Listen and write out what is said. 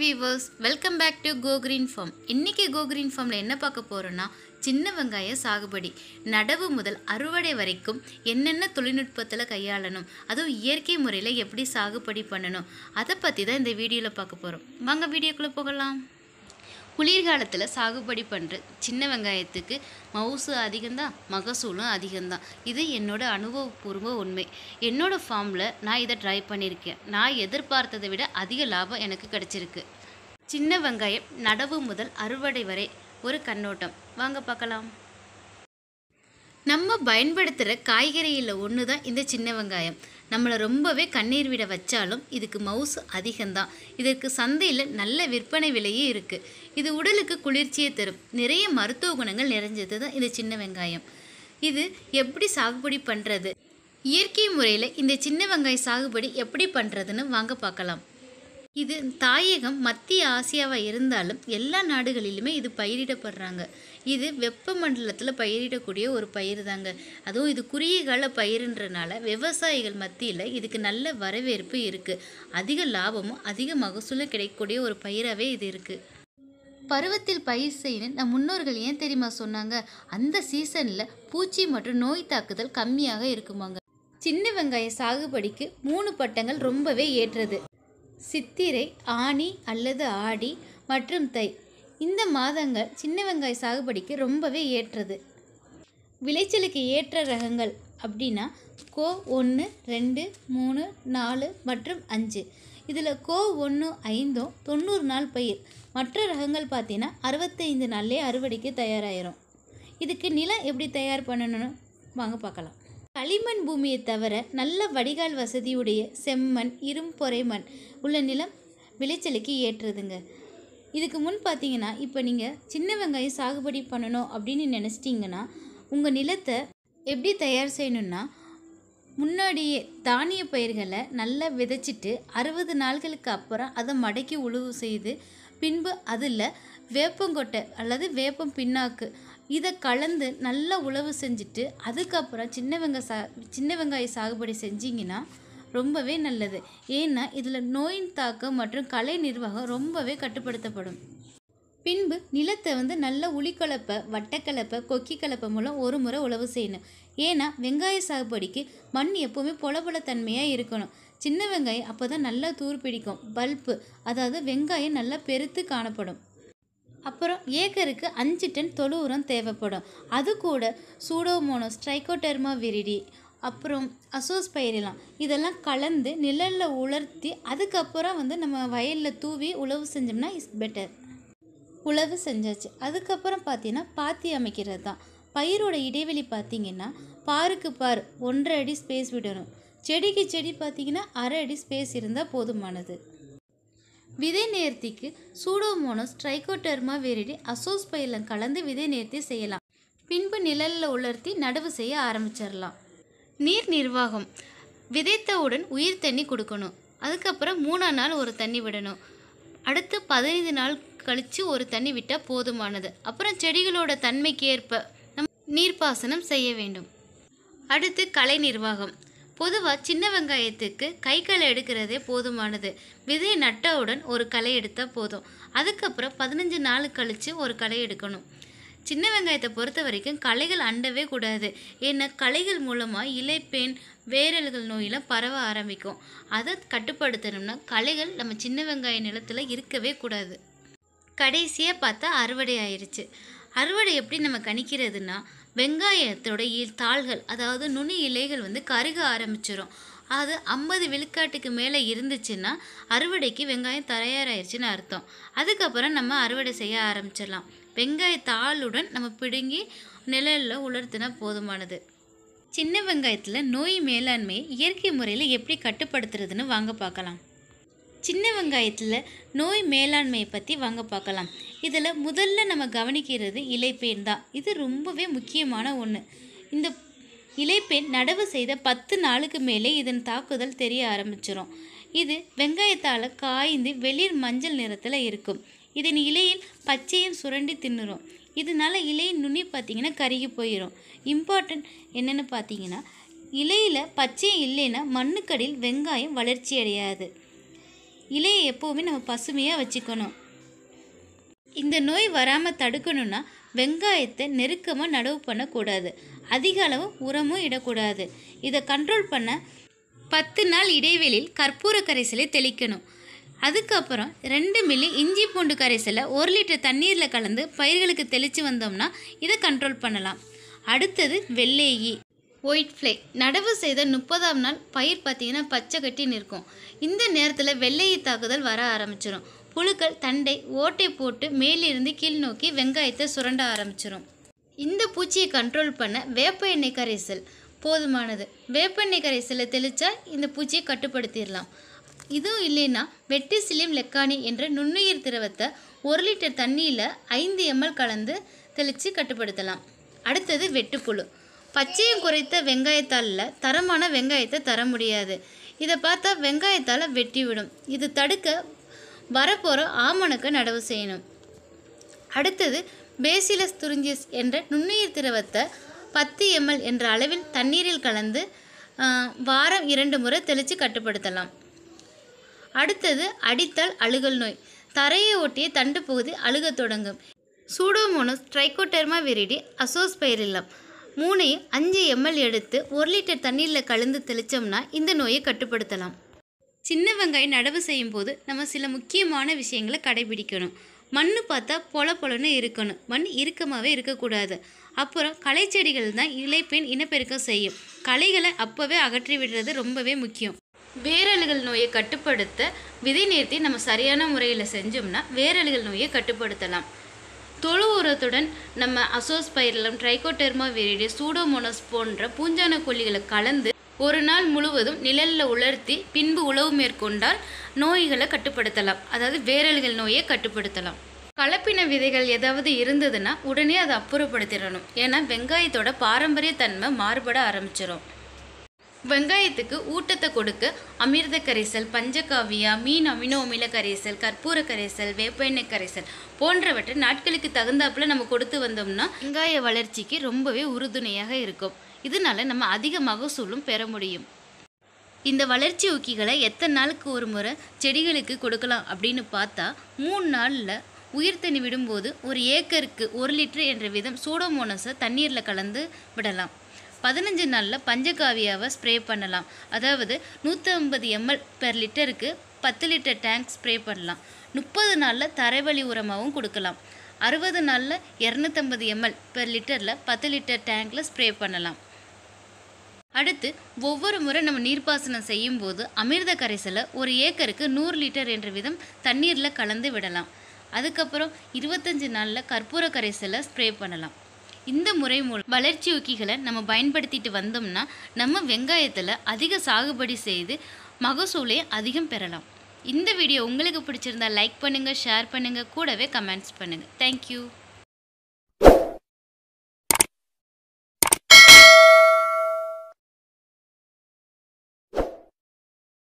viewers welcome back to go green farm இன்றைக்கி go green ஃபார்மில் என்ன பார்க்க போகிறோன்னா சின்ன வெங்காய சாகுபடி நடவு முதல் அறுவடை வரைக்கும் என்னென்ன தொழில்நுட்பத்தில் கையாளணும் அதுவும் இயற்கை முறையில் எப்படி சாகுபடி பண்ணணும் அதை பற்றி தான் இந்த வீடியோவில் பார்க்க போகிறோம் வாங்க வீடியோக்குள்ளே போகலாம் குளிர்காலத்தில் சாகுபடி பண்ணுற சின்ன வெங்காயத்துக்கு மவுசு அதிகம்தான் மகசூலும் அதிகம்தான் இது என்னோடய அனுபவப்பூர்வ உண்மை என்னோடய ஃபார்மில் நான் இதை ட்ரை பண்ணியிருக்கேன் நான் எதிர்பார்த்ததை விட அதிக லாபம் எனக்கு கிடச்சிருக்கு சின்ன வெங்காயம் நடவு முதல் அறுவடை வரை ஒரு கண்ணோட்டம் வாங்க பார்க்கலாம் நம்ம பயன்படுத்துகிற காய்கறியில் ஒன்று தான் இந்த சின்ன வெங்காயம் நம்மளை ரொம்பவே கண்ணீர் விட வச்சாலும் இதுக்கு மவுசு அதிகம்தான் இதற்கு சந்தையில் நல்ல விற்பனை விலையே இருக்குது இது உடலுக்கு குளிர்ச்சியை தரும் நிறைய மருத்துவ குணங்கள் நிறைஞ்சது தான் இந்த சின்ன வெங்காயம் இது எப்படி சாகுபடி பண்ணுறது இயற்கை முறையில் இந்த சின்ன வெங்காய சாகுபடி எப்படி பண்ணுறதுன்னு வாங்க பார்க்கலாம் இது தாயகம் மத்திய ஆசியாவாக இருந்தாலும் எல்லா நாடுகளிலுமே இது பயிரிடப்படுறாங்க இது வெப்பமண்டலத்தில் பயிரிடக்கூடிய ஒரு பயிர் தாங்க அதுவும் இது குறுகிய கால பயிருன்றனால விவசாயிகள் மத்தியில் இதுக்கு நல்ல வரவேற்பு இருக்குது அதிக லாபமும் அதிக மகசூலும் கிடைக்கக்கூடிய ஒரு பயிராகவே இது இருக்குது பருவத்தில் பயிர் செய்யணும் நம் முன்னோர்கள் ஏன் தெரியுமா சொன்னாங்க அந்த சீசனில் பூச்சி மற்றும் நோய் தாக்குதல் கம்மியாக இருக்குமாங்க சின்ன வெங்காய சாகுபடிக்கு மூணு பட்டங்கள் ரொம்பவே ஏற்றது சித்திரை ஆனி அல்லது ஆடி மற்றும் தை இந்த மாதங்கள் சின்ன வெங்காய சாகுபடிக்கு ரொம்பவே ஏற்றது விளைச்சலுக்கு ஏற்ற ரகங்கள் அப்படின்னா கோ ஒன்று ரெண்டு மூணு நாலு மற்றும் அஞ்சு இதில் கோ ஒன்று ஐந்தும் தொண்ணூறு நாள் பயிர் மற்ற ரகங்கள் பார்த்தீங்கன்னா அறுபத்தைந்து நாள்லேயே அறுவடைக்கு தயாராகிரும் இதுக்கு நிலம் எப்படி தயார் பண்ணணும் வாங்க பார்க்கலாம் களிமண் பூமியை தவிர நல்ல வடிகால் வசதியுடைய செம்மண் இரும்பொறை மண் உள்ள நிலம் விளைச்சலுக்கு ஏற்றுதுங்க இதுக்கு முன் பார்த்தீங்கன்னா இப்போ நீங்கள் சின்ன வெங்காயம் சாகுபடி பண்ணணும் அப்படின்னு நினச்சிட்டிங்கன்னா உங்கள் நிலத்தை எப்படி தயார் செய்யணுன்னா முன்னாடியே தானிய பயிர்களை நல்லா விதைச்சிட்டு அறுபது நாள்களுக்கு அப்புறம் அதை மடக்கி உழுவு செய்து பின்பு அதில் வேப்பங்கொட்டை அல்லது வேப்பம் பின்னாக்கு இதை கலந்து நல்லா உழவு செஞ்சுட்டு அதுக்கப்புறம் சின்ன வெங்காய சா சின்ன வெங்காய சாகுபடி செஞ்சிங்கன்னா ரொம்பவே நல்லது ஏன்னா இதில் நோயின் தாக்கம் மற்றும் கலை நிர்வாகம் ரொம்பவே கட்டுப்படுத்தப்படும் பின்பு நிலத்தை வந்து நல்ல உளிக்கலப்பை வட்டக்கலப்பை கொக்கி கலப்பை மூலம் ஒரு முறை உழவு செய்யணும் ஏன்னா வெங்காய சாகுபடிக்கு மண் எப்போவுமே பொலபொல தன்மையாக இருக்கணும் சின்ன வெங்காயம் அப்போ தான் நல்லா தூர் பிடிக்கும் பல்ப்பு அதாவது வெங்காயம் நல்லா பெருத்து காணப்படும் அப்புறம் ஏக்கருக்கு அஞ்சு டன் தொழு உரம் தேவைப்படும் அது கூட சூடோமோனோஸ் ட்ரைகோடெர்மா விரிடி அப்புறம் அசோஸ் அசோஸ்பைரெலாம் இதெல்லாம் கலந்து நிழலில் உலர்த்தி அதுக்கப்புறம் வந்து நம்ம வயலில் தூவி உழவு செஞ்சோம்னா இஸ் பெட்டர் உழவு செஞ்சாச்சு அதுக்கப்புறம் பார்த்தீங்கன்னா பாத்தி அமைக்கிறது தான் பயிரோட இடைவெளி பார்த்திங்கன்னா பாருக்கு பார் ஒன்றரை அடி ஸ்பேஸ் விடணும் செடிக்கு செடி பார்த்திங்கன்னா அரை அடி ஸ்பேஸ் இருந்தால் போதுமானது விதை நேர்த்திக்கு சூடோமோனோஸ் ட்ரைகோடெர்மா வேரிடி அசோஸ் பயிலம் கலந்து விதை நேர்த்தி செய்யலாம் பின்பு நிழலில் உலர்த்தி நடவு செய்ய ஆரம்பிச்சிடலாம் நீர் நிர்வாகம் விதைத்தவுடன் உயிர் தண்ணி கொடுக்கணும் அதுக்கப்புறம் மூணா நாள் ஒரு தண்ணி விடணும் அடுத்து பதினைந்து நாள் கழித்து ஒரு தண்ணி விட்டால் போதுமானது அப்புறம் செடிகளோட தன்மைக்கு ஏற்ப நம் நீர்ப்பாசனம் செய்ய வேண்டும் அடுத்து கலை நிர்வாகம் பொதுவாக சின்ன வெங்காயத்துக்கு கைகளை எடுக்கிறதே போதுமானது விதை நட்டவுடன் ஒரு களை எடுத்தால் போதும் அதுக்கப்புறம் பதினஞ்சு நாள் கழித்து ஒரு களை எடுக்கணும் சின்ன வெங்காயத்தை பொறுத்த வரைக்கும் களைகள் அண்டவே கூடாது ஏன்னா களைகள் மூலமாக இலைப்பேன் வேரல்கள் நோயெல்லாம் பரவ ஆரம்பிக்கும் அதை கட்டுப்படுத்தணும்னா களைகள் நம்ம சின்ன வெங்காய நிலத்தில் இருக்கவே கூடாது கடைசியாக பார்த்தா அறுவடை ஆயிடுச்சு அறுவடை எப்படி நம்ம கணிக்கிறதுனா வெங்காயத்துடைய தாள்கள் அதாவது நுனி இலைகள் வந்து கருக ஆரம்பிச்சிடும் அது ஐம்பது விழுக்காட்டுக்கு மேலே இருந்துச்சுன்னா அறுவடைக்கு வெங்காயம் தயாராகிடுச்சின்னு அர்த்தம் அதுக்கப்புறம் நம்ம அறுவடை செய்ய ஆரம்பிச்சிடலாம் வெங்காய தாளுடன் நம்ம பிடுங்கி நிழலில் உலர்த்தினா போதுமானது சின்ன வெங்காயத்தில் நோய் மேலாண்மையை இயற்கை முறையில் எப்படி கட்டுப்படுத்துறதுன்னு வாங்க பார்க்கலாம் சின்ன வெங்காயத்தில் நோய் மேலாண்மையை பற்றி வாங்க பார்க்கலாம் இதில் முதல்ல நம்ம கவனிக்கிறது இலைப்பேன் தான் இது ரொம்பவே முக்கியமான ஒன்று இந்த இலைப்பேன் நடவு செய்த பத்து நாளுக்கு மேலே இதன் தாக்குதல் தெரிய ஆரம்பிச்சிடும் இது வெங்காயத்தால் காய்ந்து வெளிர் மஞ்சள் நிறத்தில் இருக்கும் இதன் இலையில் பச்சையும் சுரண்டி தின்னுறோம் இதனால் இலையின் நுனி பார்த்திங்கன்னா கருகி போயிடும் இம்பார்ட்டன்ட் என்னென்னு பார்த்தீங்கன்னா இலையில் பச்சையும் இல்லைன்னா மண்ணுக்கடியில் வெங்காயம் வளர்ச்சி அடையாது இலையை எப்போவுமே நம்ம பசுமையாக வச்சுக்கணும் இந்த நோய் வராமல் தடுக்கணும்னா வெங்காயத்தை நெருக்கமாக நடவு பண்ணக்கூடாது அதிக அளவு உரமும் இடக்கூடாது இதை கண்ட்ரோல் பண்ண பத்து நாள் இடைவெளியில் கற்பூர கரைசலை தெளிக்கணும் அதுக்கப்புறம் ரெண்டு மில்லி இஞ்சி பூண்டு கரைசலை ஒரு லிட்டர் தண்ணீரில் கலந்து பயிர்களுக்கு தெளித்து வந்தோம்னா இதை கண்ட்ரோல் பண்ணலாம் அடுத்தது வெள்ளேயி ஒயிட் ஃப்ளை நடவு செய்த முப்பதாம் நாள் பயிர் பார்த்திங்கன்னா பச்சை கட்டி நிற்கும் இந்த நேரத்தில் வெள்ளை தாக்குதல் வர ஆரம்பிச்சிடும் புழுக்கள் தண்டை ஓட்டை போட்டு மேலிருந்து கீழ் நோக்கி வெங்காயத்தை சுரண்ட ஆரம்பிச்சிடும் இந்த பூச்சியை கண்ட்ரோல் பண்ண வேப்ப எண்ணெய் கரைசல் போதுமானது வேப்ப எண்ணெய் கரைசலை தெளித்தா இந்த பூச்சியை கட்டுப்படுத்திடலாம் இதுவும் இல்லைன்னா வெட்டிசிலியம் லெக்கானி என்ற நுண்ணுயிர் திரவத்தை ஒரு லிட்டர் தண்ணியில் ஐந்து எம்எல் கலந்து தெளித்து கட்டுப்படுத்தலாம் அடுத்தது வெட்டுப்புழு பச்சையும் குறைத்த வெங்காயத்தாலில் தரமான வெங்காயத்தை தர முடியாது இதை பார்த்தா வெங்காயத்தால் வெட்டி விடும் இது தடுக்க வரப்போகிற ஆமணக்கு நடவு செய்யணும் அடுத்தது பேசிலஸ் துரிஞ்சிஸ் என்ற நுண்ணுயிர் திரவத்தை பத்து எம்எல் என்ற அளவில் தண்ணீரில் கலந்து வாரம் இரண்டு முறை தெளித்து கட்டுப்படுத்தலாம் அடுத்தது அடித்தால் அழுகல் நோய் தரையை ஒட்டிய தண்டு பகுதி அழுகத் தொடங்கும் சூடோமோனோஸ் ட்ரைகோடெர்மா விரிடி அசோஸ்பைரில்லம் மூணையும் அஞ்சு எம்எல் எடுத்து ஒரு லிட்டர் தண்ணீரில் கலந்து தெளித்தோம்னா இந்த நோயை கட்டுப்படுத்தலாம் சின்ன வெங்காயம் நடவு செய்யும் போது நம்ம சில முக்கியமான விஷயங்களை கடைபிடிக்கணும் மண் பார்த்தா பொல பொலன்னு இருக்கணும் மண் இறுக்கமாகவே இருக்கக்கூடாது அப்புறம் களை செடிகள் தான் இலைப்பெண் இனப்பெருக்கம் செய்யும் களைகளை அப்போவே அகற்றி விடுறது ரொம்பவே முக்கியம் வேரழுகள் நோயை கட்டுப்படுத்த விதை நேர்த்தி நம்ம சரியான முறையில் செஞ்சோம்னா வேரழுகள் நோயை கட்டுப்படுத்தலாம் தொழு உரத்துடன் நம்ம அசோஸ்பைரலம் ட்ரைகோடெர்மா விரிடி சூடோமோனஸ் போன்ற பூஞ்சான கொல்லிகளை கலந்து ஒரு நாள் முழுவதும் நிழலில் உலர்த்தி பின்பு உழவு மேற்கொண்டால் நோய்களை கட்டுப்படுத்தலாம் அதாவது வேரல்கள் நோயை கட்டுப்படுத்தலாம் கலப்பின விதைகள் ஏதாவது இருந்ததுன்னா உடனே அதை அப்புறப்படுத்திடணும் ஏன்னா வெங்காயத்தோட பாரம்பரிய தன்மை மாறுபட ஆரம்பிச்சிடும் வெங்காயத்துக்கு ஊட்டத்தை கொடுக்க அமிர்த கரைசல் பஞ்சகாவியா மீன் அமினோ அமில கரைசல் கற்பூர கரைசல் வேப்ப எண்ணெய் கரைசல் போன்றவற்றை நாட்களுக்கு தகுந்தாப்புல நம்ம கொடுத்து வந்தோம்னா வெங்காய வளர்ச்சிக்கு ரொம்பவே உறுதுணையாக இருக்கும் இதனால நம்ம அதிக மகசூலும் பெற முடியும் இந்த வளர்ச்சி ஊக்கிகளை எத்தனை நாளுக்கு ஒரு முறை செடிகளுக்கு கொடுக்கலாம் அப்படின்னு பார்த்தா மூணு நாளில் உயிர் தண்ணி விடும்போது ஒரு ஏக்கருக்கு ஒரு லிட்டர் என்ற விதம் சூடோமோனஸை தண்ணீரில் கலந்து விடலாம் பதினஞ்சு நாளில் பஞ்சகாவியாவை ஸ்ப்ரே பண்ணலாம் அதாவது நூற்றி ஐம்பது எம்எல் பெர் லிட்டருக்கு பத்து லிட்டர் டேங்க் ஸ்ப்ரே பண்ணலாம் முப்பது நாளில் தரைவழி உரமாகவும் கொடுக்கலாம் அறுபது நாளில் இரநூத்தம்பது எம்எல் பெர் லிட்டரில் பத்து லிட்டர் டேங்கில் ஸ்ப்ரே பண்ணலாம் அடுத்து ஒவ்வொரு முறை நம்ம நீர்ப்பாசனம் செய்யும்போது அமிர்த கரைசலை ஒரு ஏக்கருக்கு நூறு லிட்டர் என்ற விதம் தண்ணீரில் கலந்து விடலாம் அதுக்கப்புறம் இருபத்தஞ்சி நாளில் கற்பூர கரைசலை ஸ்ப்ரே பண்ணலாம் இந்த முறை மூலம் வளர்ச்சி ஊக்கிகளை நம்ம பயன்படுத்திட்டு வந்தோம்னா நம்ம வெங்காயத்தில் அதிக சாகுபடி செய்து மகசூலை அதிகம் பெறலாம் இந்த வீடியோ உங்களுக்கு பிடிச்சிருந்தா லைக் பண்ணுங்கள் ஷேர் பண்ணுங்கள் கூடவே கமெண்ட்ஸ் பண்ணுங்கள் தேங்க்யூ